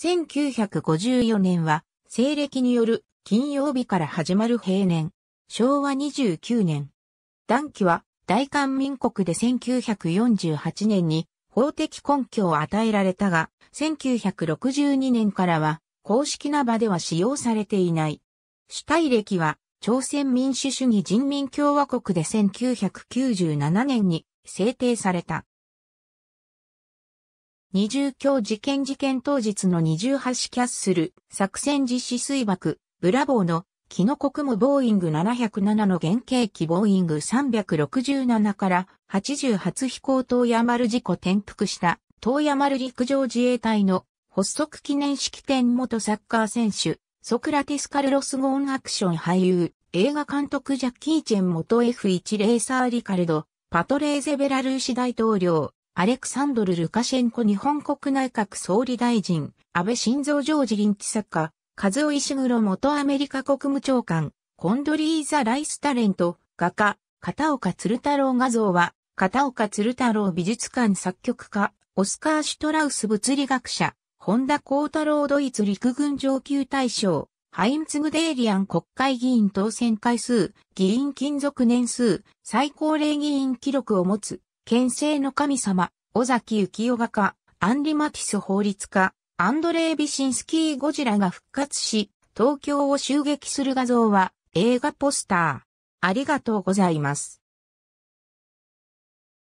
1954年は、西暦による金曜日から始まる平年、昭和29年。断期は大韓民国で1948年に法的根拠を与えられたが、1962年からは公式な場では使用されていない。主体歴は朝鮮民主主義人民共和国で1997年に制定された。二重橋事件事件当日の二重橋キャッスル作戦実施水爆ブラボーのキノコ雲ボーイング707の原型機ボーイング367から8 8飛行東山丸事故転覆した東山丸陸上自衛隊の発足記念式典元サッカー選手ソクラティス・カルロス・ゴーンアクション俳優映画監督ジャッキー・チェン元 F1 レーサーリカルドパトレーゼ・ベラルーシ大統領アレクサンドル・ルカシェンコ日本国内閣総理大臣、安倍晋三ジョージ・リンチ作家、和尾石黒元アメリカ国務長官、コンドリーザ・ライスタレント、画家、片岡鶴太郎画像は、片岡鶴太郎美術館作曲家、オスカー・シュトラウス物理学者、本田幸太郎ドイツ陸軍上級大将、ハイムツグデーリアン国会議員当選回数、議員勤続年数、最高齢議員記録を持つ、県政の神様、尾崎幸雄画家、アンリ・マティス法律家、アンドレイ・ビシンスキー・ゴジラが復活し、東京を襲撃する画像は映画ポスター。ありがとうございます。